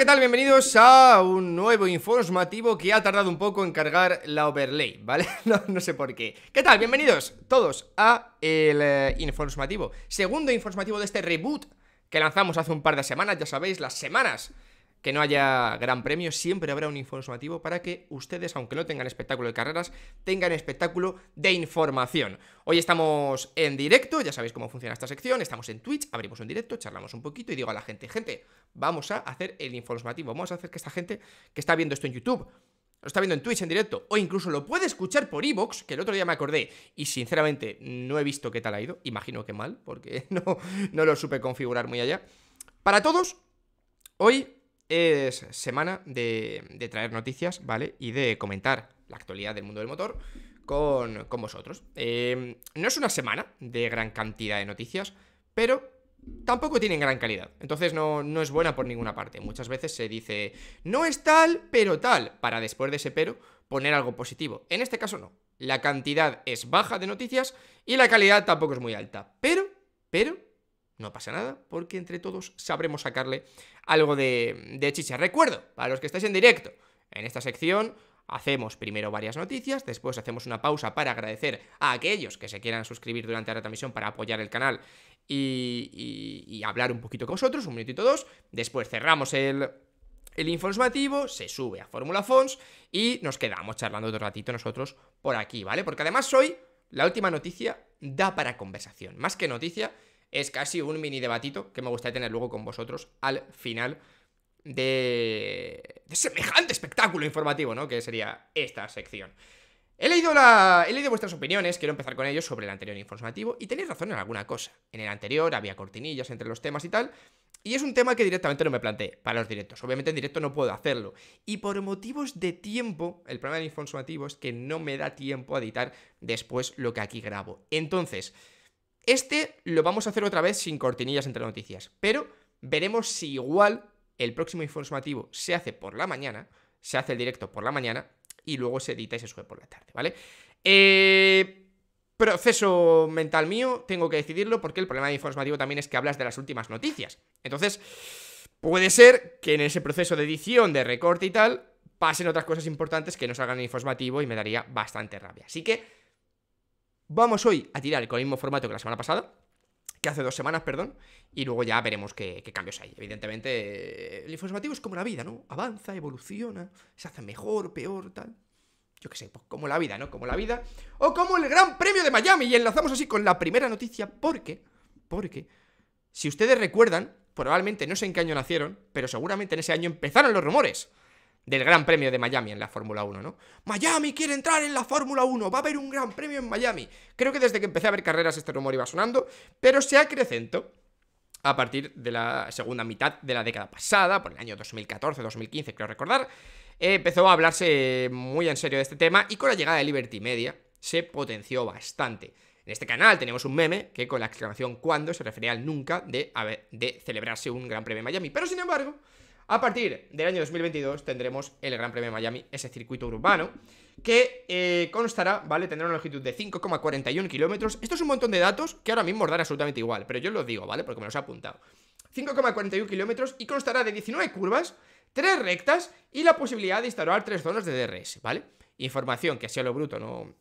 ¿qué tal? Bienvenidos a un nuevo informativo que ha tardado un poco en cargar la overlay, ¿vale? No, sé por qué. ¿Qué tal? Bienvenidos todos a el eh, informativo. Segundo informativo de este reboot que lanzamos hace un par de semanas, ya sabéis, las semanas que no haya gran premio, siempre habrá un informativo para que ustedes, aunque no tengan espectáculo de carreras, tengan espectáculo de información. Hoy estamos en directo, ya sabéis cómo funciona esta sección, estamos en Twitch, abrimos un directo, charlamos un poquito y digo a la gente, gente, vamos a hacer el informativo, vamos a hacer que esta gente que está viendo esto en YouTube lo está viendo en Twitch en directo, o incluso lo puede escuchar por Evox, que el otro día me acordé, y sinceramente no he visto qué tal ha ido, imagino que mal, porque no, no lo supe configurar muy allá. Para todos, hoy es semana de, traer noticias, ¿vale? Y de comentar la actualidad del mundo del motor con, vosotros. Em, no es una semana de gran cantidad de noticias, pero tampoco tienen gran calidad. Entonces no, no, es buena por ninguna parte. Muchas veces se dice, no es tal, pero tal, para después de ese pero poner algo positivo. En este caso no. La cantidad es baja de noticias y la calidad tampoco es muy alta. Pero, pero, no pasa nada, porque entre todos sabremos sacarle algo de, chicha. Recuerdo, para los que estáis en directo, en esta sección hacemos primero varias noticias, después hacemos una pausa para agradecer a aquellos que se quieran suscribir durante la transmisión para apoyar el canal y, hablar un poquito con vosotros, un minutito dos, después cerramos el... El informativo se sube a Fórmula Fons y nos quedamos charlando otro ratito nosotros por aquí, ¿vale? Porque además hoy la última noticia da para conversación. Más que noticia, es casi un mini debatito que me gustaría tener luego con vosotros al final de, semejante espectáculo informativo, ¿no? Que sería esta sección. He leído, la... He leído vuestras opiniones, quiero empezar con ellos sobre el anterior informativo y tenéis razón en alguna cosa. En el anterior había cortinillas entre los temas y tal, y es un tema que directamente no me planteé para los directos. Obviamente en directo no puedo hacerlo. Y por motivos de tiempo, el problema del informativo es que no me da tiempo a editar después lo que aquí grabo. Entonces, este lo vamos a hacer otra vez sin cortinillas entre noticias, pero veremos si igual el próximo informativo se hace por la mañana, se hace el directo por la mañana y luego se edita y se sube por la tarde, ¿vale? Eh, proceso mental mío, tengo que decidirlo porque el problema de informativo también es que hablas de las últimas noticias. Entonces, puede ser que en ese proceso de edición, de recorte y tal, pasen otras cosas importantes que no salgan en informativo y me daría bastante rabia. Así que Vamos hoy a tirar con el mismo formato que la semana pasada, que hace dos semanas, perdón, y luego ya veremos qué, cambios hay. Evidentemente, el informativo es como la vida, ¿no? Avanza, evoluciona, se hace mejor, peor, tal. Yo qué sé, pues como la vida, ¿no? Como la vida. O como el Gran Premio de Miami. Y enlazamos así con la primera noticia, porque, porque, si ustedes recuerdan, probablemente no sé en qué año nacieron, pero seguramente en ese año empezaron los rumores del Gran Premio de Miami en la Fórmula 1, ¿no? Miami quiere entrar en la Fórmula 1, va a haber un Gran Premio en Miami. Creo que desde que empecé a ver carreras este rumor iba sonando, pero se acrecentó a partir de la segunda mitad de la década pasada, por el año 2014-2015 creo recordar, empezó a hablarse muy en serio de este tema y con la llegada de Liberty Media se potenció bastante. En este canal tenemos un meme que con la exclamación cuando se refería al nunca de, de celebrarse un Gran Premio en Miami, pero sin embargo... A partir del año 2022 tendremos el Gran Premio de Miami, ese circuito urbano, que eh, constará, ¿vale? Tendrá una longitud de 5,41 kilómetros. Esto es un montón de datos que ahora mismo os dará absolutamente igual, pero yo os lo digo, ¿vale? Porque me los he apuntado. 5,41 kilómetros y constará de 19 curvas, 3 rectas y la posibilidad de instalar 3 zonas de DRS, ¿vale? Información que sea a lo bruto no,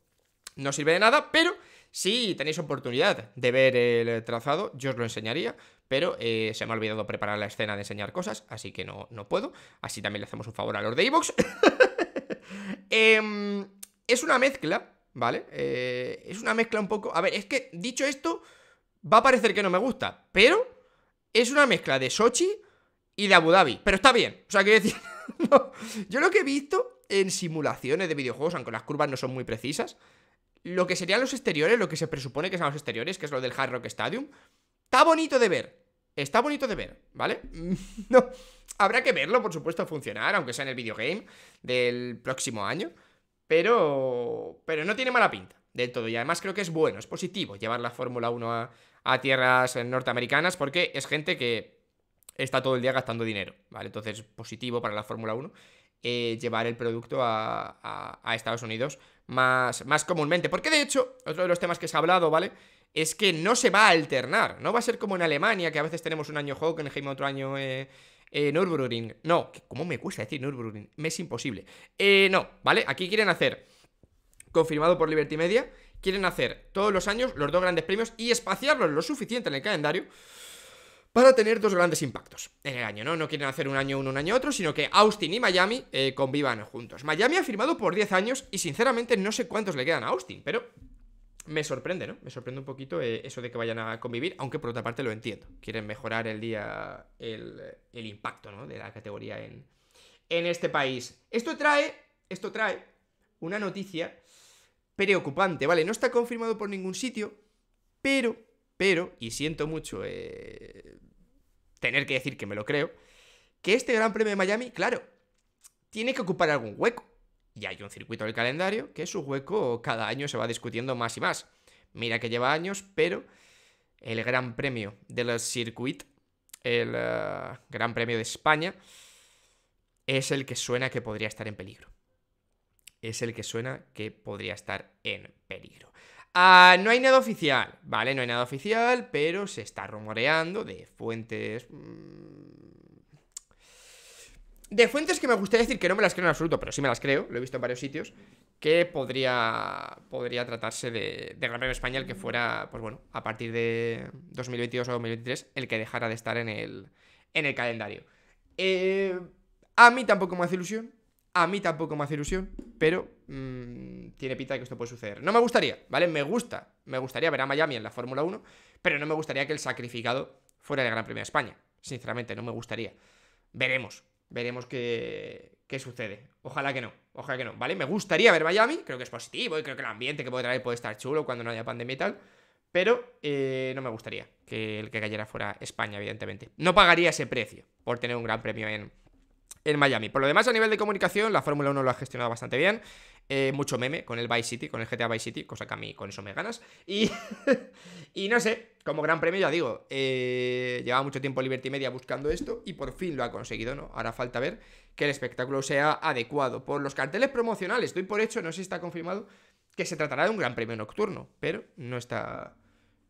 no sirve de nada, pero si tenéis oportunidad de ver el trazado, yo os lo enseñaría, pero eh, se me ha olvidado preparar la escena de enseñar cosas, así que no, puedo. Así también le hacemos un favor a los de Evox. Em, es una mezcla, ¿vale? Eh, es una mezcla un poco... A ver, es que dicho esto, va a parecer que no me gusta, pero es una mezcla de Sochi y de Abu Dhabi. Pero está bien, o sea, quiero decir... Yo lo que he visto en simulaciones de videojuegos, aunque las curvas no son muy precisas, lo que serían los exteriores, lo que se presupone que sean los exteriores, que es lo del Hard Rock Stadium, está bonito de ver. Está bonito de ver, ¿vale? no, habrá que verlo, por supuesto, funcionar, aunque sea en el videogame del próximo año. Pero, pero no tiene mala pinta del todo. Y además creo que es bueno, es positivo llevar la Fórmula 1 a, tierras eh, norteamericanas porque es gente que está todo el día gastando dinero, ¿vale? Entonces, es positivo para la Fórmula 1 eh, llevar el producto a, a, Estados Unidos más, más comúnmente. Porque de hecho, otro de los temas que se ha hablado, ¿vale? es que no se va a alternar. No va a ser como en Alemania, que a veces tenemos un año Hockenheim, otro año eh, eh Nürburgring. No, ¿cómo me cuesta decir Nürburgring? Me es imposible. Eh, no, ¿vale? Aquí quieren hacer, confirmado por Liberty Media, quieren hacer todos los años los dos grandes premios y espaciarlos lo suficiente en el calendario para tener dos grandes impactos en el año, ¿no? No quieren hacer un año uno, un año otro, sino que Austin y Miami eh, convivan juntos. Miami ha firmado por 10 años y sinceramente no sé cuántos le quedan a Austin, pero me sorprende, ¿no? Me sorprende un poquito eh, eso de que vayan a convivir, aunque por otra parte lo entiendo. Quieren mejorar el día, el, el impacto, ¿no? De la categoría en, este país. Esto trae, esto trae una noticia preocupante, ¿vale? No está confirmado por ningún sitio, pero, pero, y siento mucho eh, tener que decir que me lo creo, que este Gran Premio de Miami, claro, tiene que ocupar algún hueco. Y hay un circuito del calendario que su hueco cada año se va discutiendo más y más. Mira que lleva años, pero el Gran Premio del Circuit, el eh, Gran Premio de España, es el que suena que podría estar en peligro. Es el que suena que podría estar en peligro. Ah, no hay nada oficial, ¿vale? No hay nada oficial, pero se está rumoreando de fuentes mm, de fuentes que me gustaría decir que no me las creo en absoluto, pero sí me las creo, lo he visto en varios sitios, que podría, podría tratarse de, Gran Premio España que fuera, pues bueno, a partir de 2022 o 2023, el que dejara de estar en el, en el calendario. Eh, a mí tampoco me hace ilusión, a mí tampoco me hace ilusión, pero mm, tiene pinta de que esto puede suceder. No me gustaría, ¿vale? Me gusta, me gustaría ver a Miami en la Fórmula 1, pero no me gustaría que el sacrificado fuera el Gran Premio de España, sinceramente, no me gustaría. Veremos, veremos qué, qué sucede. Ojalá que no, ojalá que no, ¿vale? Me gustaría ver Miami, creo que es positivo y creo que el ambiente que puede traer puede estar chulo cuando no haya pandemia y tal, pero eh, no me gustaría que el que cayera fuera España, evidentemente. No pagaría ese precio por tener un gran premio en, en Miami. Por lo demás, a nivel de comunicación, la Fórmula 1 lo ha gestionado bastante bien. Eh, mucho meme con el Vice City, con el GTA Vice City, cosa que a mí con eso me ganas. Y, y no sé, como gran premio ya digo, eh, llevaba mucho tiempo Liberty Media buscando esto y por fin lo ha conseguido, ¿no? Ahora falta ver que el espectáculo sea adecuado. Por los carteles promocionales, estoy por hecho, no sé si está confirmado que se tratará de un gran premio nocturno, pero no está,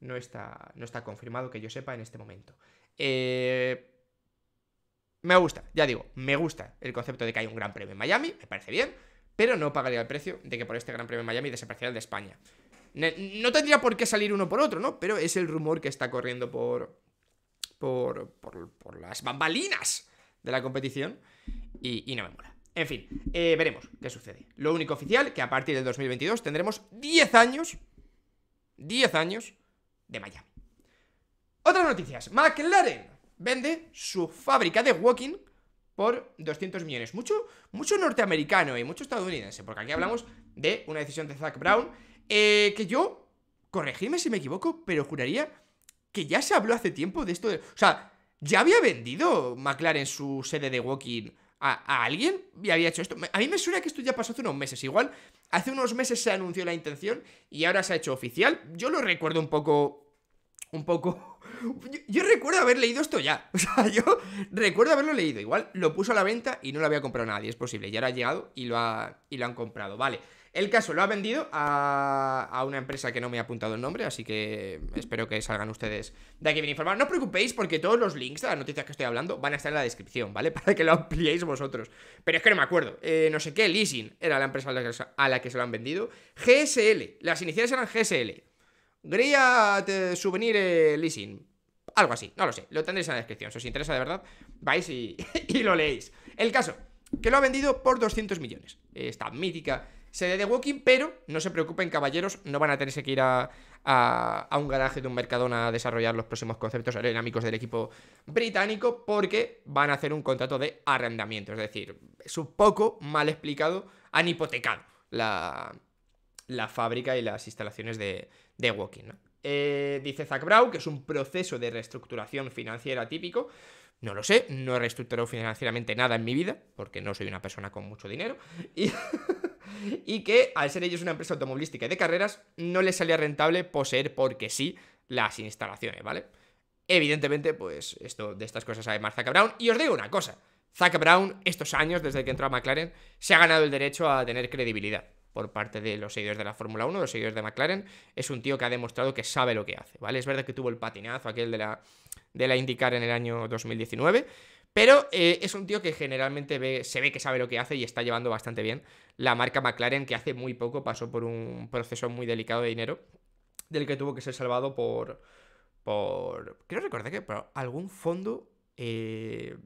no está, no está confirmado que yo sepa en este momento. Eh me gusta, ya digo, me gusta el concepto de que hay un gran premio en Miami, me parece bien, pero no pagaría el precio de que por este gran premio en Miami desapareciera el de España. No tendría por qué salir uno por otro, ¿no? Pero es el rumor que está corriendo por, por, por, las bambalinas de la competición y, no me mola. En fin, eh, veremos qué sucede. Lo único oficial que a partir del 2022 tendremos 10 años, 10 años de Miami. Otras noticias, McLaren vende su fábrica de walking por 200 millones. Mucho, mucho norteamericano y mucho estadounidense, porque aquí hablamos de una decisión de Zach Brown eh, que yo, corregidme si me equivoco, pero juraría que ya se habló hace tiempo de esto O sea, ya había vendido McLaren su sede de walking a, a, alguien y había hecho esto. A mí me suena que esto ya pasó hace unos meses. Igual, hace unos meses se anunció la intención y ahora se ha hecho oficial. Yo lo recuerdo un poco un poco... Yo, recuerdo haber leído esto ya. O sea, yo recuerdo haberlo leído. Igual lo puso a la venta y no lo había comprado nadie. Es posible. Ya ahora ha llegado y lo, ha, y lo han comprado. Vale. El caso lo ha vendido a, una empresa que no me ha apuntado el nombre, así que espero que salgan ustedes de aquí bien informados. No os preocupéis porque todos los links de las noticias que estoy hablando van a estar en la descripción, ¿vale? Para que lo ampliéis vosotros. Pero es que no me acuerdo. Eh, no sé qué, Leasing era la empresa a la que se lo han vendido. GSL, las iniciales eran GSL quería souvenir leasing. Algo así, no lo sé. Lo tendréis en la descripción. Si os interesa de verdad, vais y, lo leéis. El caso, que lo ha vendido por 200 millones. Esta mítica sede de Walking, pero no se preocupen, caballeros, no van a tenerse que ir a, un garaje de un Mercadona a desarrollar los próximos conceptos aerodinámicos del equipo británico, porque van a hacer un contrato de arrendamiento. Es decir, es un poco mal explicado, han hipotecado la fábrica y las instalaciones de, de Walking. Eh, dice Zach Brown que es un proceso de reestructuración financiera típico. No lo sé, no he reestructurado financieramente nada en mi vida, porque no soy una persona con mucho dinero. Y, que al ser ellos una empresa automovilística de carreras, no les salía rentable poseer porque sí las instalaciones, ¿vale? Evidentemente, pues esto de estas cosas sabe más Zac Brown. Y os digo una cosa, Zach Brown estos años, desde que entró a McLaren, se ha ganado el derecho a tener credibilidad por parte de los seguidores de la Fórmula 1, los seguidores de McLaren, es un tío que ha demostrado que sabe lo que hace, ¿vale? Es verdad que tuvo el patinazo aquel de la, de la IndyCar en el año 2019, pero eh, es un tío que generalmente se ve que sabe lo que hace y está llevando bastante bien la marca McLaren, que hace muy poco pasó por un proceso muy delicado de dinero, del que tuvo que ser salvado por... por quiero recordar que pero algún fondo... Eh,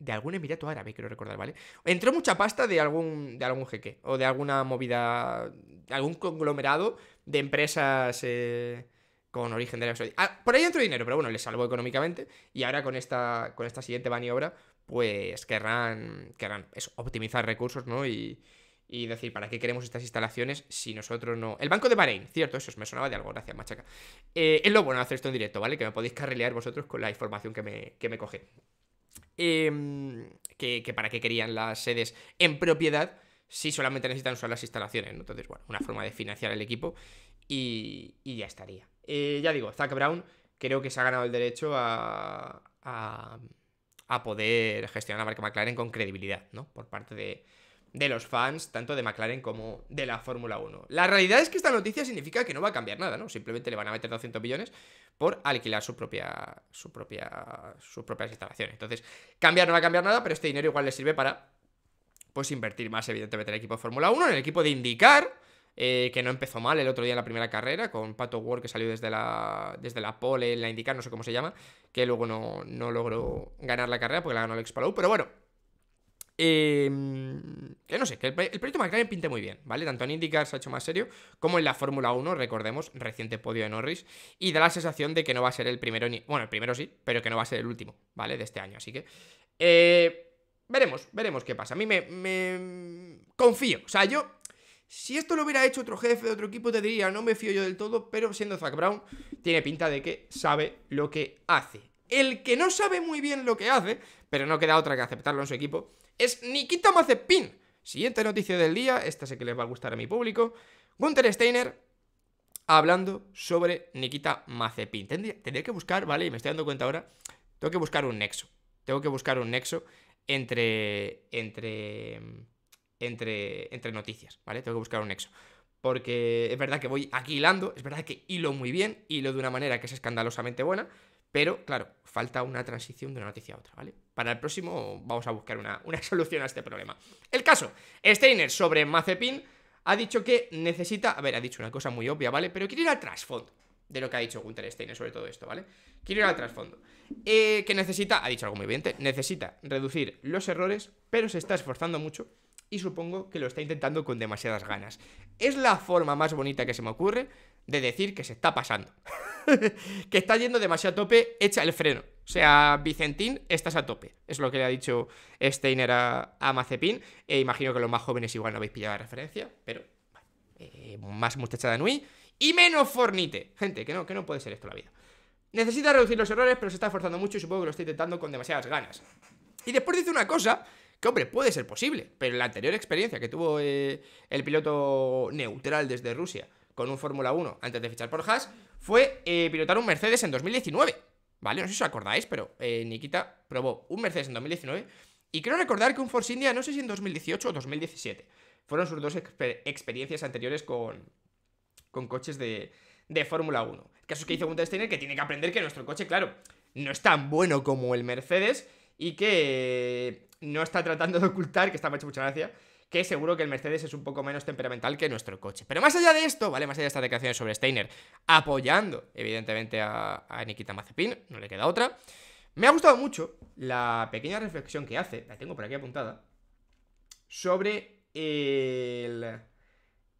de algún Emirato Árabe, quiero recordar, ¿vale? Entró mucha pasta de algún, de algún jeque o de alguna movida, de algún conglomerado de empresas eh, con origen de Arabia ah, por ahí entró dinero, pero bueno, le salvó económicamente y ahora con esta, con esta siguiente maniobra, pues querrán, querrán eso, optimizar recursos, ¿no? Y, decir, ¿para qué queremos estas instalaciones si nosotros no...? El Banco de Bahrein, cierto, eso me sonaba de algo, gracias, machaca. Eh, es lo bueno hacer esto en directo, ¿vale? Que me podéis carrelear vosotros con la información que me, que me coge. Em, que, para qué querían las sedes en propiedad si solamente necesitan usar las instalaciones. Entonces, bueno, una forma de financiar el equipo y, ya estaría. Eh, ya digo, Zach Brown creo que se ha ganado el derecho a, a, a poder gestionar la marca McLaren con credibilidad, ¿no? Por parte de, de los fans, tanto de McLaren como de la Fórmula 1. La realidad es que esta noticia significa que no va a cambiar nada, ¿no? Simplemente le van a meter 200 millones por alquilar su propia, su propia, sus propias instalaciones. Entonces, cambiar no va a cambiar nada, pero este dinero igual le sirve para, pues, invertir más, evidentemente, en el equipo de Fórmula 1, en el equipo de indicar eh, que no empezó mal el otro día en la primera carrera, con Pato Ward que salió desde la, desde la pole en la indicar, no sé cómo se llama, que luego no, no logró ganar la carrera porque la ganó Alex Palou, pero bueno, Em, que no sé, que el, proyecto McLaren pinte muy bien, ¿vale? Tanto en IndyCar se ha hecho más serio como en la Fórmula 1, recordemos, reciente podio de Norris, y da la sensación de que no va a ser el primero, bueno, el primero sí, pero que no va a ser el último, ¿vale? De este año, así que... Eh, veremos, veremos qué pasa. A mí me, confío, o sea, yo si esto lo hubiera hecho otro jefe de otro equipo, te diría, no me fío yo del todo, pero siendo Zach Brown, tiene pinta de que sabe lo que hace. El que no sabe muy bien lo que hace, pero no queda otra que aceptarlo en su equipo, es Nikita Mazepin. Siguiente noticia del día, esta sé que les va a gustar a mi público. Gunther Steiner hablando sobre Nikita Mazepin. Tendría, que buscar, ¿vale? Y me estoy dando cuenta ahora, tengo que buscar un nexo. Tengo que buscar un nexo entre, entre, entre, entre noticias, ¿vale? Tengo que buscar un nexo. Porque es verdad que voy aquí hilando, es verdad que hilo muy bien, hilo de una manera que es escandalosamente buena, pero, claro, falta una transición de una noticia a otra, ¿vale? Para el próximo vamos a buscar una, solución a este problema. El caso, Steiner sobre Mazepin ha dicho que necesita... A ver, ha dicho una cosa muy obvia, ¿vale? Pero quiere ir al trasfondo de lo que ha dicho Gunter Steiner sobre todo esto, ¿vale? Quiere ir al trasfondo. Eh, que necesita, ha dicho algo muy evidente, necesita reducir los errores, pero se está esforzando mucho y supongo que lo está intentando con demasiadas ganas. Es la forma más bonita que se me ocurre de decir que se está pasando. que está yendo demasiado a tope, echa el freno. O sea, Vicentín, estás a tope. Es lo que le ha dicho Steiner a, Mazepin. E imagino que los más jóvenes igual no habéis pillado la referencia, pero eh, más muchacha más de Nui y menos Fornite. Gente, que no, que no puede ser esto la vida. Necesita reducir los errores, pero se está esforzando mucho y supongo que lo está intentando con demasiadas ganas. Y después dice una cosa que hombre, puede ser posible, pero la anterior experiencia que tuvo eh, el piloto neutral desde Rusia con un Fórmula 1 antes de fichar por Haas fue eh, pilotar un Mercedes en 2019. ¿Vale? No sé si os acordáis, pero eh, Nikita probó un Mercedes en 2019 y creo recordar que un Force India, no sé si en 2018 o 2017. Fueron sus dos experiencias anteriores con, con coches de, Fórmula 1. El caso es que hizo Gunther Steiner que tiene que aprender que nuestro coche, claro, no es tan bueno como el Mercedes, y que no está tratando de ocultar, que está hecho mucha gracia, que seguro que el Mercedes es un poco menos temperamental que nuestro coche. Pero más allá de esto, ¿vale? Más allá de estas declaraciones sobre Steiner, apoyando evidentemente a, Nikita Mazepin, no le queda otra. Me ha gustado mucho la pequeña reflexión que hace, la tengo por aquí apuntada, sobre el,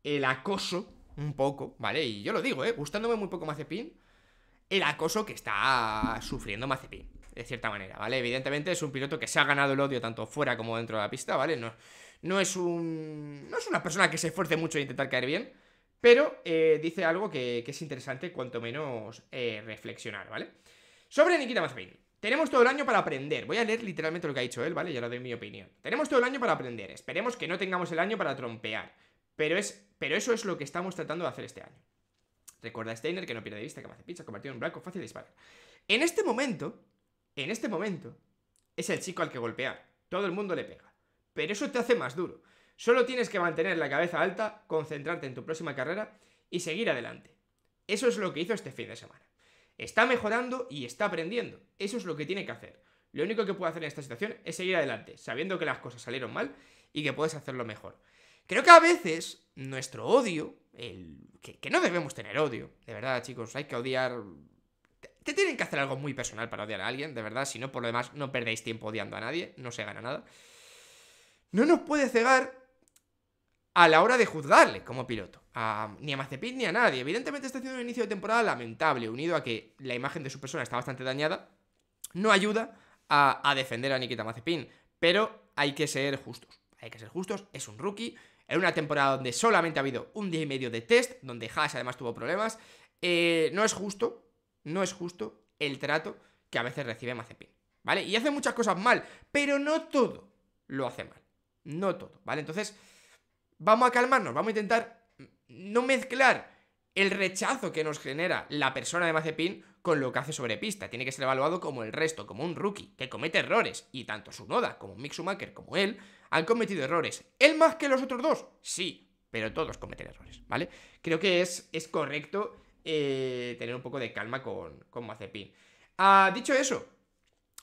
el acoso, un poco, ¿vale? Y yo lo digo, ¿eh? Gustándome muy poco Mazepin, el acoso que está sufriendo Mazepin de cierta manera, ¿vale? Evidentemente es un piloto que se ha ganado el odio tanto fuera como dentro de la pista, ¿vale? No, no es un. No es una persona que se esfuerce mucho en intentar caer bien, pero eh, dice algo que, es interesante, cuanto menos eh, reflexionar, ¿vale? Sobre Nikita Mazepin. Tenemos todo el año para aprender. Voy a leer literalmente lo que ha dicho él, ¿vale? Ya lo doy mi opinión. Tenemos todo el año para aprender. Esperemos que no tengamos el año para trompear. Pero, es, pero eso es lo que estamos tratando de hacer este año. Recuerda Steiner que no pierde de vista que Mazepin se ha convertido en un blanco fácil de disparar. En este momento, en este momento, es el chico al que golpear. Todo el mundo le pega. Pero eso te hace más duro. Solo tienes que mantener la cabeza alta, concentrarte en tu próxima carrera y seguir adelante. Eso es lo que hizo este fin de semana. Está mejorando y está aprendiendo. Eso es lo que tiene que hacer. Lo único que puede hacer en esta situación es seguir adelante, sabiendo que las cosas salieron mal y que puedes hacerlo mejor. Creo que a veces nuestro odio, el... que, que no debemos tener odio, de verdad chicos, hay que odiar te tienen que hacer algo muy personal para odiar a alguien, de verdad. Si no, por lo demás, no perdéis tiempo odiando a nadie, no se gana nada. No nos puede cegar a la hora de juzgarle como piloto. ni a Mazepin ni a nadie. Evidentemente está haciendo un inicio de temporada lamentable, unido a que la imagen de su persona está bastante dañada. No ayuda a, defender a Nikita Mazepin, pero hay que ser justos. Hay que ser justos, es un rookie. En una temporada donde solamente ha habido un día y medio de test, donde Haas además tuvo problemas, eh, no es justo no es justo el trato que a veces recibe Mazepin, ¿vale? Y hace muchas cosas mal, pero no todo lo hace mal, no todo, ¿vale? Entonces, vamos a calmarnos, vamos a intentar no mezclar el rechazo que nos genera la persona de Mazepin con lo que hace sobre pista. Tiene que ser evaluado como el resto, como un rookie, que comete errores. Y tanto su noda como Mixumaker como él han cometido errores. Él más que los otros dos, sí, pero todos cometen errores, ¿vale? Creo que es, es correcto eh, tener un poco de calma con, Mazepin. Ah, dicho eso,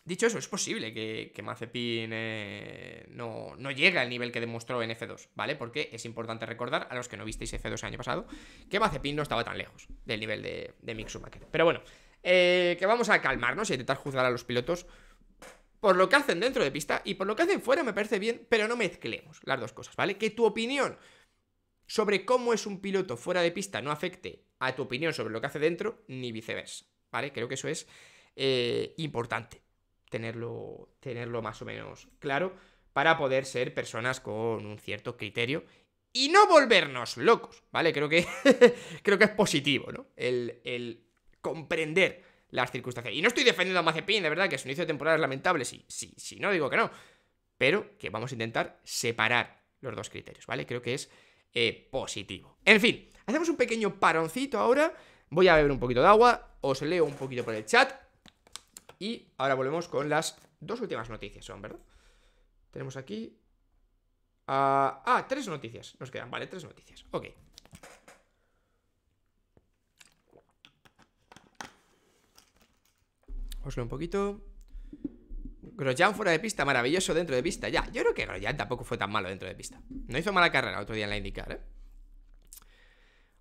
Dicho eso, es posible que, que Mazepin eh, no, llegue al nivel que demostró en F2, ¿vale? Porque es importante recordar, a los que no visteis F2 el año pasado, que Mazepin no estaba tan lejos del nivel de, de Pero bueno, eh, que vamos a calmarnos y intentar juzgar a los pilotos por lo que hacen dentro de pista y por lo que hacen fuera, me parece bien, pero no mezclemos las dos cosas, ¿vale? Que tu opinión sobre cómo es un piloto fuera de pista no afecte a tu opinión sobre lo que hace dentro, ni viceversa. ¿Vale? Creo que eso es eh, importante tenerlo, tenerlo más o menos claro para poder ser personas con un cierto criterio y no volvernos locos, ¿vale? Creo que, creo que es positivo, ¿no? El, comprender las circunstancias. Y no estoy defendiendo a Mazepin, de verdad, que un inicio de temporada es lamentable, sí, sí, sí, no digo que no, pero que vamos a intentar separar los dos criterios, ¿vale? Creo que es eh, positivo. En fin, Hacemos un pequeño paroncito ahora. Voy a beber un poquito de agua, os leo un poquito por el chat. Y ahora volvemos con las dos últimas noticias, son, ¿verdad? Tenemos aquí... ah, tres noticias. Nos quedan, vale, tres noticias. Ok. Os leo un poquito. Grosjean fuera de pista, maravilloso dentro de pista. Ya, yo creo que Grosjean tampoco fue tan malo dentro de pista. No hizo mala carrera otro día en la IndyCar, ¿eh?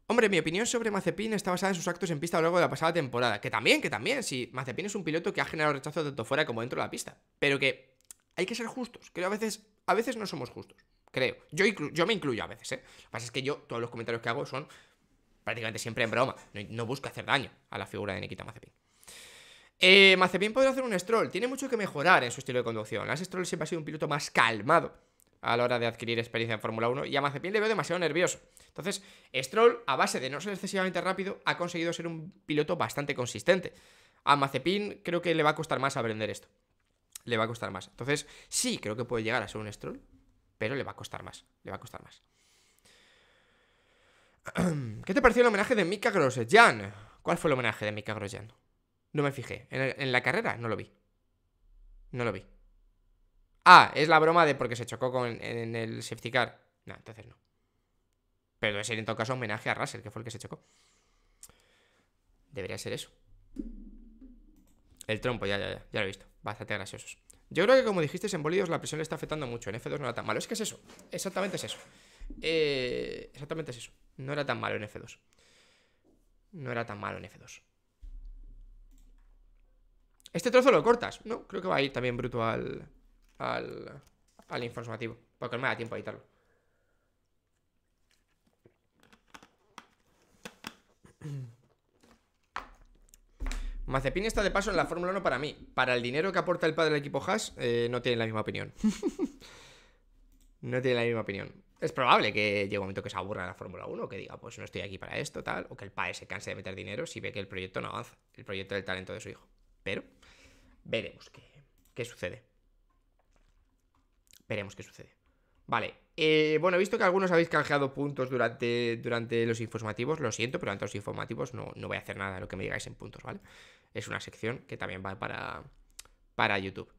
Hombre, mi opinión sobre Mazepin está basada en sus actos en pista a lo largo de la pasada temporada. Que también, que también, si Mazepin es un piloto que ha generado rechazo tanto fuera como dentro de la pista. Pero que hay que ser justos. Creo a veces, a veces no somos justos. Creo. Yo, me incluyo a veces, ¿eh? Lo que pasa es que yo, todos los comentarios que hago son prácticamente siempre en broma. No, busco hacer daño a la figura de Nikita Mazepin. Eh, Mazepin podría hacer un stroll. Tiene mucho que mejorar en su estilo de conducción. Las Stroll siempre ha sido un piloto más calmado a la hora de adquirir experiencia en Fórmula 1 y a Mazepin le veo demasiado nervioso. Entonces, Stroll, a base de no ser excesivamente rápido, ha conseguido ser un piloto bastante consistente. A Mazepin creo que le va a costar más aprender esto. Le va a costar más. Entonces, sí, creo que puede llegar a ser un Stroll, pero le va a costar más. Le va a costar más. ¿Qué te pareció el homenaje de Mika Grosjean? ¿Cuál fue el homenaje de Mika Grosjean? No me fijé. en la carrera no lo vi. No lo vi. Ah, es la broma de porque se chocó con, en, el safety car. No, entonces no. Pero debe ser en todo caso homenaje a Russell, que fue el que se chocó. Debería ser eso. El trompo, ya, ya, ya, ya lo he visto. Bastante graciosos. Yo creo que como dijiste en bolidos la presión le está afectando mucho. En F2 no era tan malo. Es que es eso. Exactamente es eso. Eh, exactamente es eso. No era tan malo en F2. No era tan malo en F2. ¿Este trozo lo cortas? No, creo que va a ir también brutal. al, al, informativo, porque no me da tiempo a editarlo. Mazepin está de paso en la Fórmula 1 para mí. Para el dinero que aporta el padre del equipo Haas, eh, no tiene la misma opinión. no tiene la misma opinión. Es probable que llegue un momento que se aburra la Fórmula 1, que diga, pues no estoy aquí para esto, tal, o que el padre se canse de meter dinero si ve que el proyecto no avanza, el proyecto del talento de su hijo. Pero veremos qué sucede. Veremos qué sucede. Vale. Eh, bueno, he visto que algunos habéis canjeado puntos durante, durante los informativos. Lo siento, pero durante los informativos no, no voy a hacer nada de lo que me digáis en puntos, ¿vale? Es una sección que también va para, para YouTube.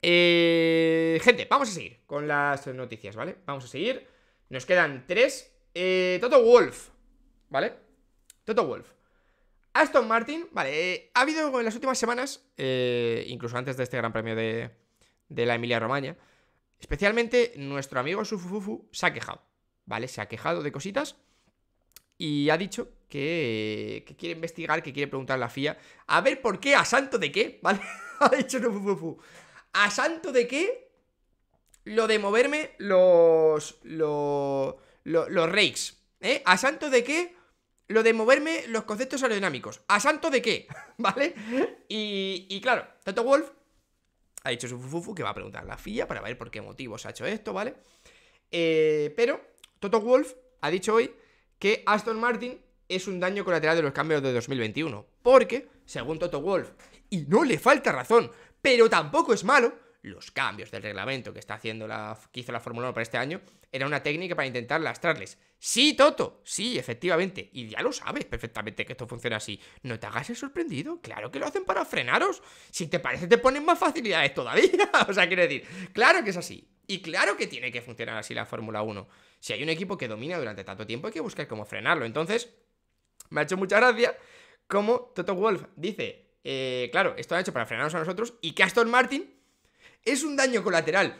Eh, gente, vamos a seguir con las noticias, ¿vale? Vamos a seguir. Nos quedan tres. Eh, Toto Wolf, ¿vale? Toto Wolf. Aston Martin, vale. Eh, ha habido en las últimas semanas, incluso antes de este Gran Premio de, de la Emilia Romagna, Especialmente nuestro amigo Sufufufu se ha quejado, ¿vale? Se ha quejado de cositas y ha dicho que, que, quiere investigar, que quiere preguntar a la FIA, a ver por qué, a santo de qué, ¿vale? ha dicho Sufufufu, a santo de qué lo de moverme los, los, los, ¿eh? A santo de qué lo de moverme los conceptos aerodinámicos, a santo de qué, ¿vale? Y, y claro, Toto Wolf ha dicho su fufufu que va a preguntar a la filla para ver por qué motivos ha hecho esto, ¿vale? Eh, pero Toto Wolf ha dicho hoy que Aston Martin es un daño colateral de los cambios de 2021, porque, según Toto Wolf, y no le falta razón, pero tampoco es malo, los cambios del reglamento que está haciendo la, que hizo la Fórmula 1 para este año, era una técnica para intentar lastrarles. Sí, Toto, sí, efectivamente, y ya lo sabes perfectamente que esto funciona así. No te hagas sorprendido, claro que lo hacen para frenaros. Si te parece te ponen más facilidades todavía, o sea, quiero decir, claro que es así. Y claro que tiene que funcionar así la Fórmula 1. Si hay un equipo que domina durante tanto tiempo, hay que buscar cómo frenarlo. Entonces, me ha hecho mucha gracia como Toto Wolf dice, eh, claro, esto ha hecho para frenarnos a nosotros y que Aston Martin es un daño colateral.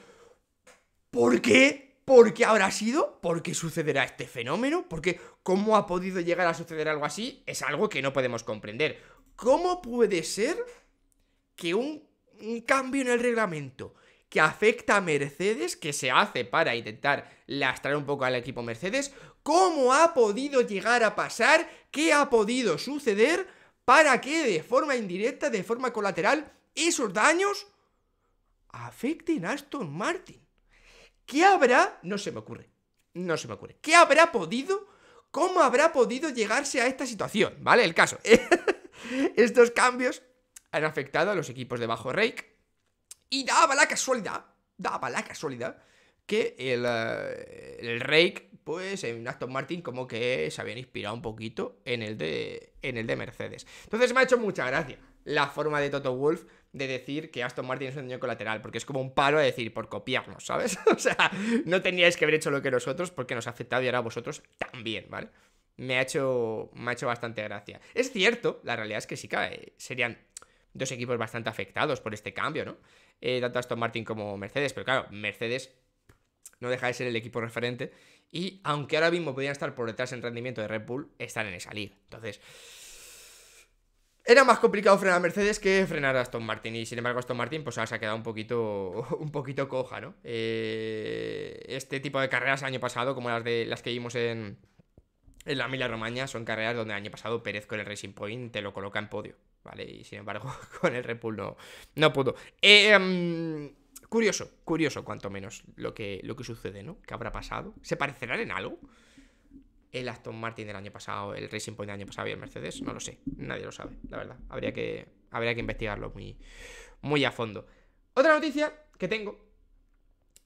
¿Por qué? ¿Por qué habrá sido? ¿Por qué sucederá este fenómeno? Porque cómo ha podido llegar a suceder algo así es algo que no podemos comprender. ¿Cómo puede ser que un, un cambio en el reglamento que afecta a Mercedes, que se hace para intentar lastrar un poco al equipo Mercedes, cómo ha podido llegar a pasar, qué ha podido suceder para que de forma indirecta, de forma colateral, esos daños afecten a Aston Martin. ¿Qué habrá? No se me ocurre. No se me ocurre. ¿Qué habrá podido? ¿Cómo habrá podido llegarse a esta situación? ¿Vale? El caso. Estos cambios han afectado a los equipos de bajo rake. Y daba la casualidad, daba la casualidad, que eh, el, rake, pues en Aston Martin como que se habían inspirado un poquito en el de, en el de Mercedes. Entonces me ha hecho mucha gracia la forma de Toto Wolf de decir que Aston Martin es un daño colateral, porque es como un palo a decir por copiarnos, ¿sabes? o sea, no teníais que haber hecho lo que nosotros porque nos ha afectado y ahora vosotros también, ¿vale? Me ha hecho, me ha hecho bastante gracia. Es cierto, la realidad es que sí, cae... Eh, serían dos equipos bastante afectados por este cambio, ¿no? Eh, tanto Aston Martin como Mercedes, pero claro, Mercedes no deja de ser el equipo referente y aunque ahora mismo podrían estar por detrás en rendimiento de Red Bull, están en esa liga. Entonces... Era más complicado frenar a Mercedes que frenar a Aston Martin. Y sin embargo, Aston Martin pues, se ha quedado un poquito, un poquito coja, ¿no? Eh, este tipo de carreras el año pasado, como las, de, las que vimos en, la Mila Romaña, son carreras donde el año pasado Pérez con el Racing Point te lo coloca en podio, ¿vale? Y sin embargo, con el Red no, pudo. Eh, em, curioso, curioso, cuanto menos, lo que, lo que sucede, ¿no? ¿Qué habrá pasado? ¿Se parecerán en algo? el Aston Martin del año pasado, el Racing Point del año pasado y el Mercedes, no lo sé, nadie lo sabe, la verdad. Habría que, habría que investigarlo muy, muy a fondo. Otra noticia que tengo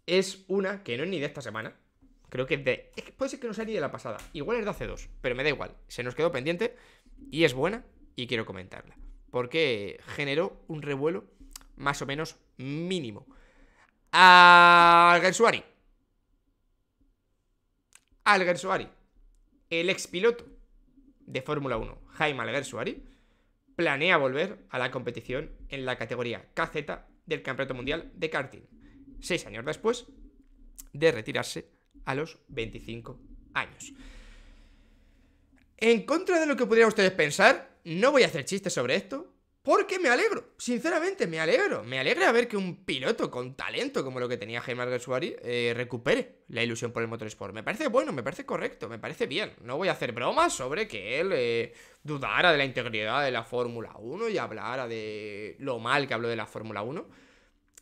es una que no es ni de esta semana, creo que es de... puede ser que no sea ni de la pasada, igual es de hace dos, pero me da igual, se nos quedó pendiente y es buena y quiero comentarla, porque generó un revuelo más o menos mínimo. Al Gersuari. Al Gersuari el expiloto de Fórmula 1, Jaime Albersuari, planea volver a la competición en la categoría KZ del Campeonato Mundial de Karting, seis años después de retirarse a los 25 años. En contra de lo que pudieran ustedes pensar, no voy a hacer chistes sobre esto, porque me alegro, sinceramente me alegro, me alegra ver que un piloto con talento como lo que tenía Jaime Alguersuari eh, recupere la ilusión por el motorsport. Me parece bueno, me parece correcto, me parece bien. No voy a hacer bromas sobre que él eh, dudara de la integridad de la Fórmula 1 y hablara de lo mal que habló de la Fórmula 1.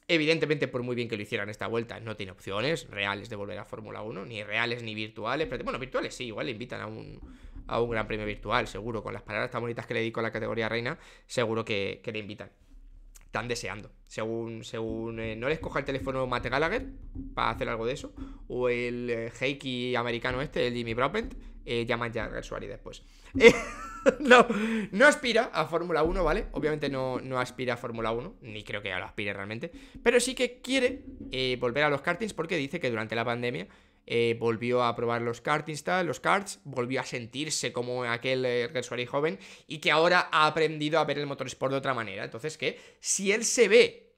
Evidentemente, por muy bien que lo hicieran esta vuelta, no tiene opciones reales de volver a Fórmula 1, ni reales ni virtuales. Pero, bueno, virtuales sí, igual le invitan a un a un gran premio virtual, seguro, con las palabras tan bonitas que le dedico a la categoría reina, seguro que, que le invitan. Están deseando. Según, según eh, no les coja el teléfono Mate Gallagher para hacer algo de eso, o el eh, americano este, el Jimmy Broppent, eh, llaman ya a Gersuari después. Eh, no, no aspira a Fórmula 1, ¿vale? Obviamente no, no aspira a Fórmula 1, ni creo que ya lo aspire realmente, pero sí que quiere eh, volver a los kartings porque dice que durante la pandemia eh, volvió a probar los tal los karts, volvió a sentirse como aquel eh, joven y que ahora ha aprendido a ver el motorsport de otra manera. Entonces, que si él se ve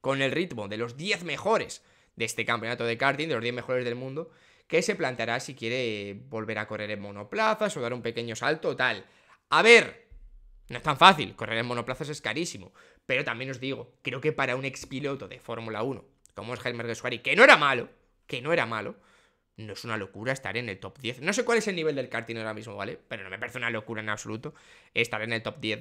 con el ritmo de los 10 mejores de este campeonato de karting, de los 10 mejores del mundo, que se planteará si quiere volver a correr en monoplazas o dar un pequeño salto o tal. A ver, no es tan fácil, correr en monoplazas es carísimo, pero también os digo, creo que para un expiloto de Fórmula 1, como es Helmer Guesuari, que no era malo, que no era malo, no es una locura estar en el top 10. No sé cuál es el nivel del karting ahora mismo, ¿vale? Pero no me parece una locura en absoluto estar en el top 10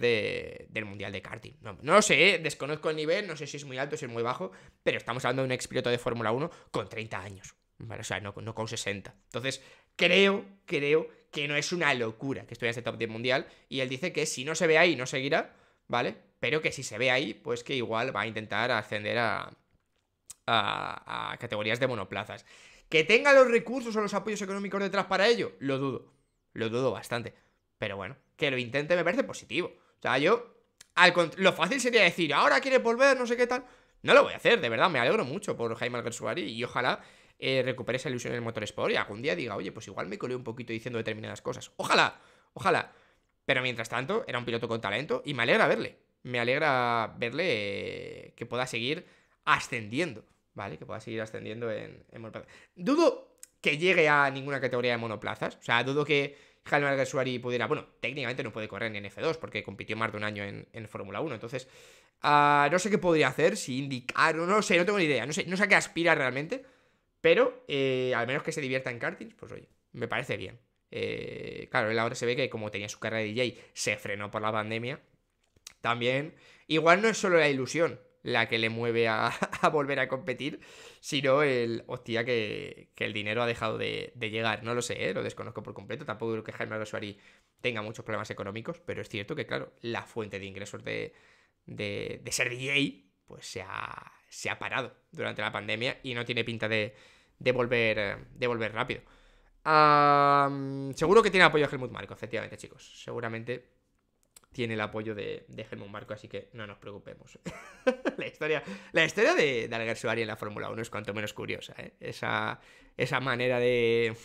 del Mundial de Karting. No, lo sé, ¿eh? desconozco el nivel, no sé si es muy alto, si es muy bajo, pero estamos hablando de un experto de Fórmula 1 con 30 años, ¿vale? O sea, no, con 60. Entonces, creo, creo que no es una locura que estoy en este top 10 Mundial y él dice que si no se ve ahí, no seguirá, ¿vale? Pero que si se ve ahí, pues que igual va a intentar ascender a, a, categorías de monoplazas. ¿Que tenga los recursos o los apoyos económicos detrás para ello? Lo dudo. Lo dudo bastante. Pero bueno, que lo intente me parece positivo. O sea, yo. lo fácil sería decir, ahora quiere volver, no sé qué tal. No lo voy a hacer, de verdad, me alegro mucho por Jaime Alguersuari y ojalá eh, recupere esa ilusión en el motorsport y algún día diga, oye, pues igual me colé un poquito diciendo determinadas cosas. Ojalá, ojalá. Pero mientras tanto, era un piloto con talento y me alegra verle. Me alegra verle eh, que pueda seguir ascendiendo. ¿vale? Que pueda seguir ascendiendo en, monoplazas. Dudo que llegue a ninguna categoría de monoplazas. O sea, dudo que jaime Gersuari pudiera. Bueno, técnicamente no puede correr en F2 porque compitió más de un año en, Fórmula 1. Entonces, ah, no sé qué podría hacer, si indicar, no, no sé, no tengo ni idea. No sé, no sé a qué aspira realmente. Pero eh, al menos que se divierta en karting, pues oye, me parece bien. Eh, claro, él ahora se ve que como tenía su carrera de DJ, se frenó por la pandemia. También, igual no es solo la ilusión, la que le mueve a, volver a competir, sino el, hostia, que, el dinero ha dejado de, llegar. No lo sé, ¿eh? lo desconozco por completo. Tampoco creo que Jaime Alonsoari tenga muchos problemas económicos, pero es cierto que, claro, la fuente de ingresos de, de, de ser DJ, pues se ha, se ha, parado durante la pandemia y no tiene pinta de, volver, de volver rápido. seguro que tiene apoyo a Helmut Marco, efectivamente, chicos. Seguramente tiene el apoyo de, Germán Helmut Marco, así que no nos preocupemos. la historia, la historia de, de Suárez en la Fórmula 1 es cuanto menos curiosa, ¿eh? Esa, manera de,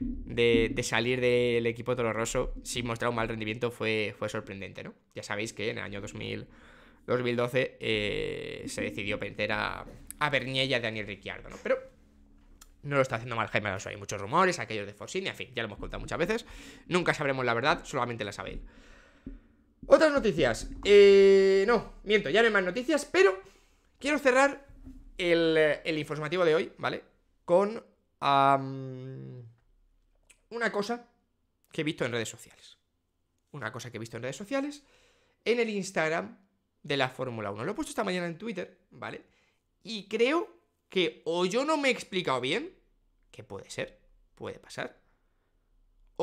de, salir del equipo doloroso sin mostrar un mal rendimiento fue, fue sorprendente, ¿no? Ya sabéis que en el año 2000, 2012 eh, se decidió perder a, a Bernier y a Daniel Ricciardo, ¿no? Pero no lo está haciendo mal Jaime Hay muchos rumores, aquellos de Forcini, en fin, ya lo hemos contado muchas veces. Nunca sabremos la verdad, solamente la sabéis. Otras noticias. Eh, no, miento, ya no hay más noticias, pero quiero cerrar el, informativo de hoy, ¿vale? Con una cosa que he visto en redes sociales. Una cosa que he visto en redes sociales, en el Instagram de la Fórmula 1. Lo he puesto esta mañana en Twitter, ¿vale? Y creo que o yo no me he explicado bien, que puede ser, puede pasar,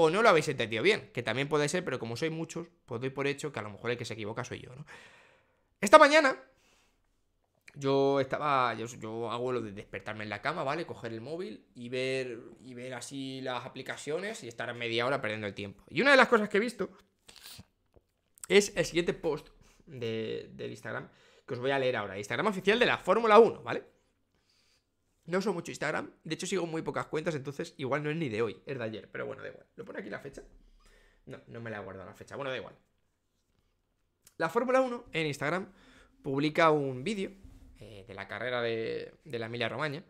o no lo habéis entendido bien, que también puede ser, pero como soy muchos, pues doy por hecho que a lo mejor el que se equivoca soy yo, ¿no? Esta mañana yo estaba, yo, hago lo de despertarme en la cama, ¿vale? Coger el móvil y ver, y ver así las aplicaciones y estar media hora perdiendo el tiempo. Y una de las cosas que he visto es el siguiente post de, del Instagram que os voy a leer ahora. Instagram oficial de la Fórmula 1, ¿vale? No uso mucho Instagram, de hecho sigo muy pocas cuentas, entonces igual no es ni de hoy, es de ayer, pero bueno, da igual. ¿Lo pone aquí la fecha? No, no me la he guardado la fecha, bueno, da igual. La Fórmula 1 en Instagram publica un vídeo eh, de la carrera de, la Emilia Romagna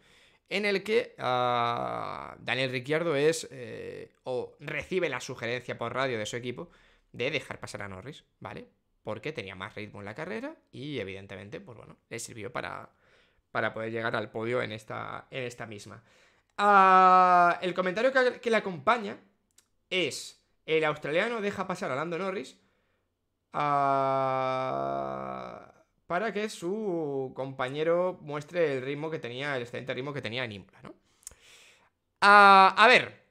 en el que ah, Daniel Ricciardo es eh, o recibe la sugerencia por radio de su equipo de dejar pasar a Norris, ¿vale? Porque tenía más ritmo en la carrera y evidentemente, pues bueno, le sirvió para, para poder llegar al podio en esta, en esta misma. Ah, el comentario que, le acompaña es, el australiano deja pasar a Lando Norris ah, para que su compañero muestre el ritmo que tenía, el excelente ritmo que tenía en Imola ¿no? Ah, a ver,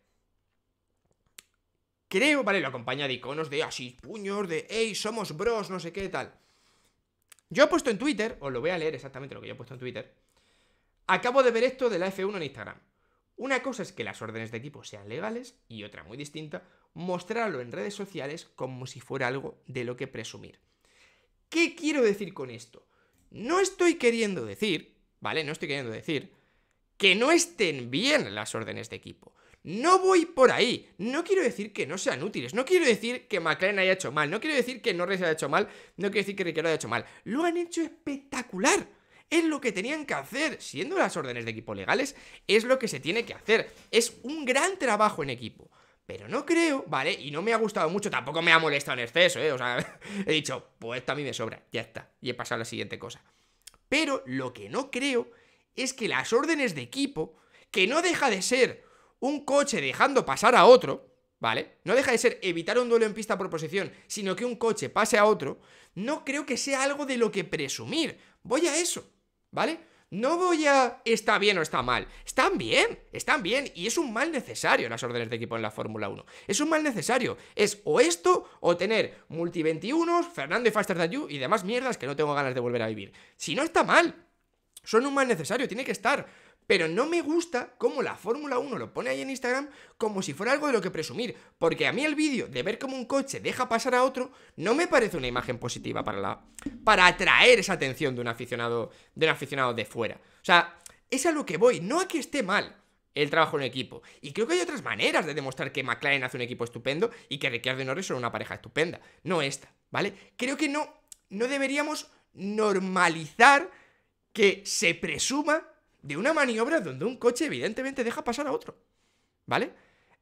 creo, vale, lo acompaña de iconos de así, puños, de hey, somos bros, no sé qué tal. Yo he puesto en Twitter, os lo voy a leer exactamente lo que yo he puesto en Twitter. Acabo de ver esto de la F1 en Instagram. Una cosa es que las órdenes de equipo sean legales y otra muy distinta, mostrarlo en redes sociales como si fuera algo de lo que presumir. ¿Qué quiero decir con esto? No estoy queriendo decir, ¿vale? No estoy queriendo decir que no estén bien las órdenes de equipo. No voy por ahí. No quiero decir que no sean útiles. No quiero decir que McLaren haya hecho mal. No quiero decir que Norris haya hecho mal. No quiero decir que Riquero haya hecho mal. Lo han hecho espectacular. Es lo que tenían que hacer. Siendo las órdenes de equipo legales, es lo que se tiene que hacer. Es un gran trabajo en equipo. Pero no creo, ¿vale? Y no me ha gustado mucho, tampoco me ha molestado en exceso, ¿eh? O sea, he dicho, pues esto a mí me sobra, ya está. Y he pasado a la siguiente cosa. Pero lo que no creo es que las órdenes de equipo, que no deja de ser un coche dejando pasar a otro, ¿vale? No deja de ser evitar un duelo en pista por posición, sino que un coche pase a otro, no creo que sea algo de lo que presumir. Voy a eso, ¿vale? No voy a está bien o está mal. Están bien, están bien. Y es un mal necesario las órdenes de equipo en la Fórmula 1. Es un mal necesario. Es o esto o tener multi 21, Fernando y Faster Than You y demás mierdas que no tengo ganas de volver a vivir. Si no está mal, son un mal necesario, tiene que estar pero no me gusta cómo la Fórmula 1 lo pone ahí en Instagram como si fuera algo de lo que presumir, porque a mí el vídeo de ver cómo un coche deja pasar a otro no me parece una imagen positiva para la para atraer esa atención de un aficionado de un aficionado de fuera. O sea, es a lo que voy, no a que esté mal el trabajo en equipo. Y creo que hay otras maneras de demostrar que McLaren hace un equipo estupendo y que Ricciardo y Norris son una pareja estupenda, no esta, ¿vale? Creo que no no deberíamos normalizar que se presuma de una maniobra donde un coche evidentemente deja pasar a otro. ¿Vale?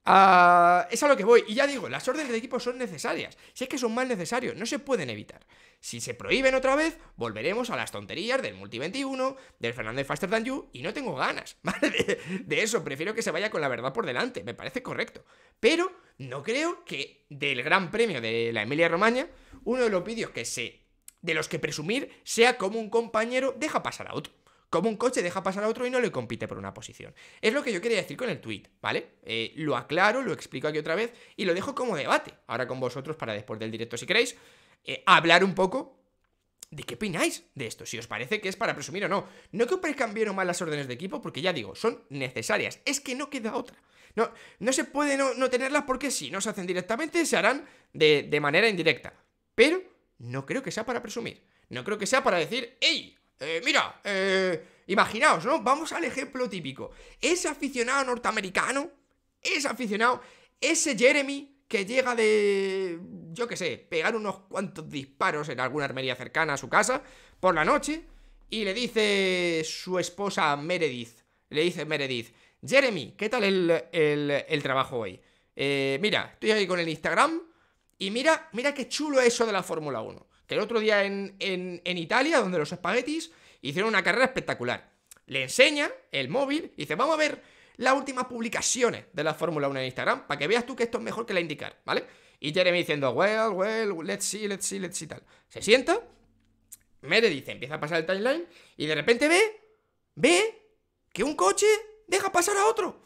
Ah, es a lo que voy. Y ya digo, las órdenes de equipo son necesarias. Si es que son más necesarios, no se pueden evitar. Si se prohíben otra vez, volveremos a las tonterías del Multi 21, del Fernández Faster Than You, y no tengo ganas, ¿vale? De, de, eso, prefiero que se vaya con la verdad por delante, me parece correcto. Pero no creo que del Gran Premio de la Emilia Romagna, uno de los vídeos que sé, de los que presumir, sea como un compañero deja pasar a otro. Como un coche deja pasar a otro y no le compite por una posición. Es lo que yo quería decir con el tweet, ¿vale? Eh, lo aclaro, lo explico aquí otra vez y lo dejo como debate. Ahora con vosotros para después del directo, si queréis, eh, hablar un poco ¿De qué opináis de esto? Si os parece que es para presumir o no. No que os bien o mal las órdenes de equipo, porque ya digo, son necesarias. Es que no queda otra. No, no se puede no, tenerlas porque si no se hacen directamente, se harán de, de manera indirecta. Pero no creo que sea para presumir. No creo que sea para decir, ¡Ey! Eh, mira, eh, imaginaos, ¿no? Vamos al ejemplo típico. Ese aficionado norteamericano, ese aficionado, ese Jeremy que llega de, yo qué sé, pegar unos cuantos disparos en alguna armería cercana a su casa por la noche y le dice su esposa Meredith, le dice Meredith, Jeremy, ¿qué tal el, el, trabajo hoy? Eh, mira, estoy aquí con el Instagram y mira, mira qué chulo eso de la Fórmula 1 que el otro día en, Italia, donde los espaguetis hicieron una carrera espectacular. Le enseña el móvil y dice, vamos a ver las últimas publicaciones de la Fórmula 1 en Instagram, para que veas tú que esto es mejor que la indicar, ¿vale? Y Jeremy diciendo, well, well, let's see, let's see, let's see, tal. Se sienta, Mere dice, empieza a pasar el timeline, y de repente ve, ve que un coche deja pasar a otro.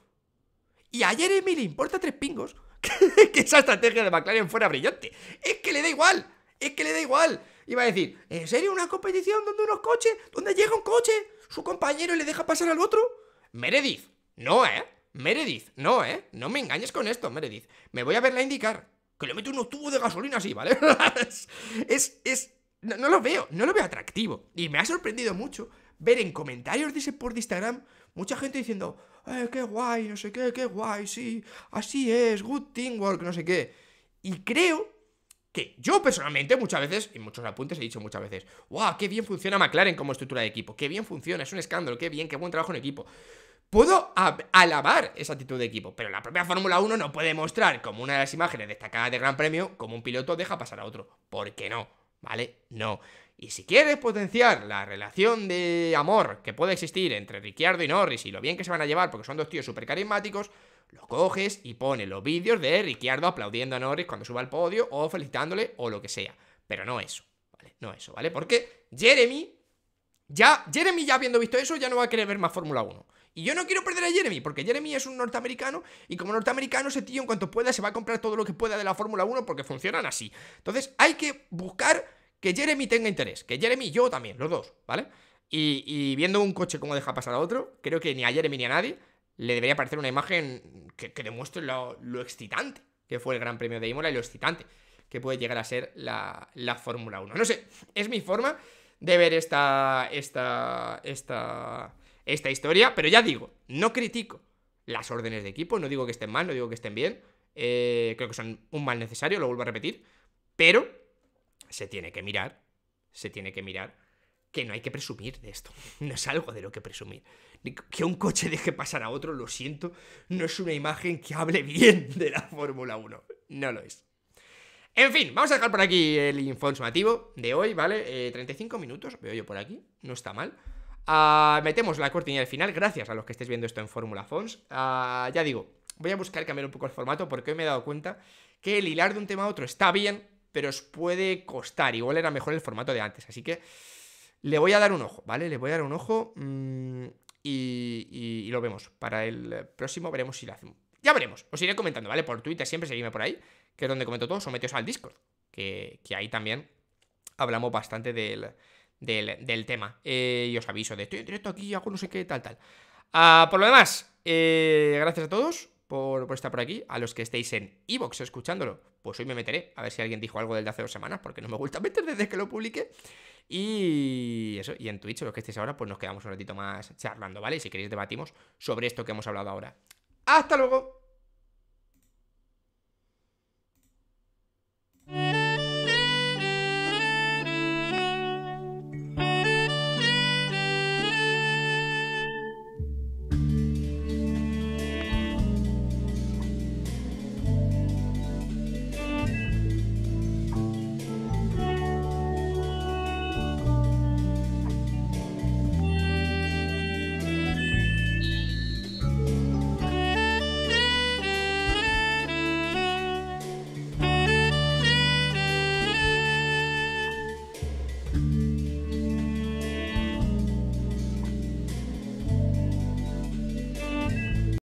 Y a Jeremy le importa tres pingos que esa estrategia de McLaren fuera brillante. Es que le da igual es que le da igual. Y a decir, ¿en serio una competición donde unos coches, donde llega un coche, su compañero y le deja pasar al otro? Meredith, no, ¿eh? Meredith, no, ¿eh? No me engañes con esto, Meredith. Me voy a verla indicar. Que le meto unos tubos de gasolina así, ¿vale? es, es, no, lo veo, no lo veo atractivo. Y me ha sorprendido mucho ver en comentarios de ese por Instagram mucha gente diciendo, eh, qué guay, no sé qué, qué guay, sí, así es, good teamwork, no sé qué. Y creo que yo personalmente muchas veces, y muchos apuntes he dicho muchas veces, ¡guau! Wow, ¡Qué bien funciona McLaren como estructura de equipo! ¡Qué bien funciona! Es un escándalo, qué bien, qué buen trabajo en equipo. Puedo alabar esa actitud de equipo, pero la propia Fórmula 1 no puede mostrar como una de las imágenes destacadas de Gran Premio como un piloto deja pasar a otro. ¿Por qué no? ¿Vale? No. Y si quieres potenciar la relación de amor que puede existir entre Ricciardo y Norris y lo bien que se van a llevar, porque son dos tíos súper carismáticos, lo coges y pones los vídeos de Ricciardo aplaudiendo a Norris cuando suba al podio o felicitándole o lo que sea. Pero no eso, ¿vale? No eso, ¿vale? Porque Jeremy ya, Jeremy ya habiendo visto eso ya no va a querer ver más Fórmula 1. Y yo no quiero perder a Jeremy, porque Jeremy es un norteamericano y como norteamericano ese tío en cuanto pueda se va a comprar todo lo que pueda de la Fórmula 1 porque funcionan así. Entonces hay que buscar que Jeremy tenga interés, que Jeremy y yo también, los dos, ¿vale? Y, y viendo un coche como deja pasar a otro, creo que ni a Jeremy ni a nadie, le debería aparecer una imagen que, demuestre lo, excitante que fue el Gran Premio de Imola y lo excitante que puede llegar a ser la, Fórmula 1. No sé, es mi forma de ver esta, esta, esta, esta historia, pero ya digo, no critico las órdenes de equipo, no digo que estén mal, no digo que estén bien, eh, creo que son un mal necesario, lo vuelvo a repetir, pero se tiene que mirar, se tiene que mirar que no hay que presumir de esto. No es algo de lo que presumir. Que un coche deje pasar a otro, lo siento, no es una imagen que hable bien de la Fórmula 1. No lo es. En fin, vamos a dejar por aquí el informativo de hoy, ¿vale? 35 eh, minutos, veo yo por aquí, no está mal. Ah, metemos la cortina al final, gracias a los que estéis viendo esto en Fórmula Fons. Ah, ya digo, voy a buscar cambiar un poco el formato porque hoy me he dado cuenta que el hilar de un tema a otro está bien, pero os puede costar. Igual era mejor el formato de antes, así que le voy a dar un ojo, ¿vale? Le voy a dar un ojo mm, y, y, lo vemos. Para el próximo veremos si lo hacemos. Ya veremos, os iré comentando, ¿vale? Por Twitter siempre, seguidme por ahí, que es donde comento todo, someteos al Discord, que, que ahí también hablamos bastante del, del, tema. Eh, y os aviso de estoy en directo aquí, hago no sé qué, tal, tal. Ah, por lo demás, eh, gracias a todos, por, estar por aquí. A los que estéis en Evox escuchándolo, pues hoy me meteré, a ver si alguien dijo algo del de hace dos semanas, porque no me gusta meter desde que lo publiqué. Y eso, y en Twitch, los que estéis ahora, pues nos quedamos un ratito más charlando, ¿vale? si queréis debatimos sobre esto que hemos hablado ahora. ¡Hasta luego!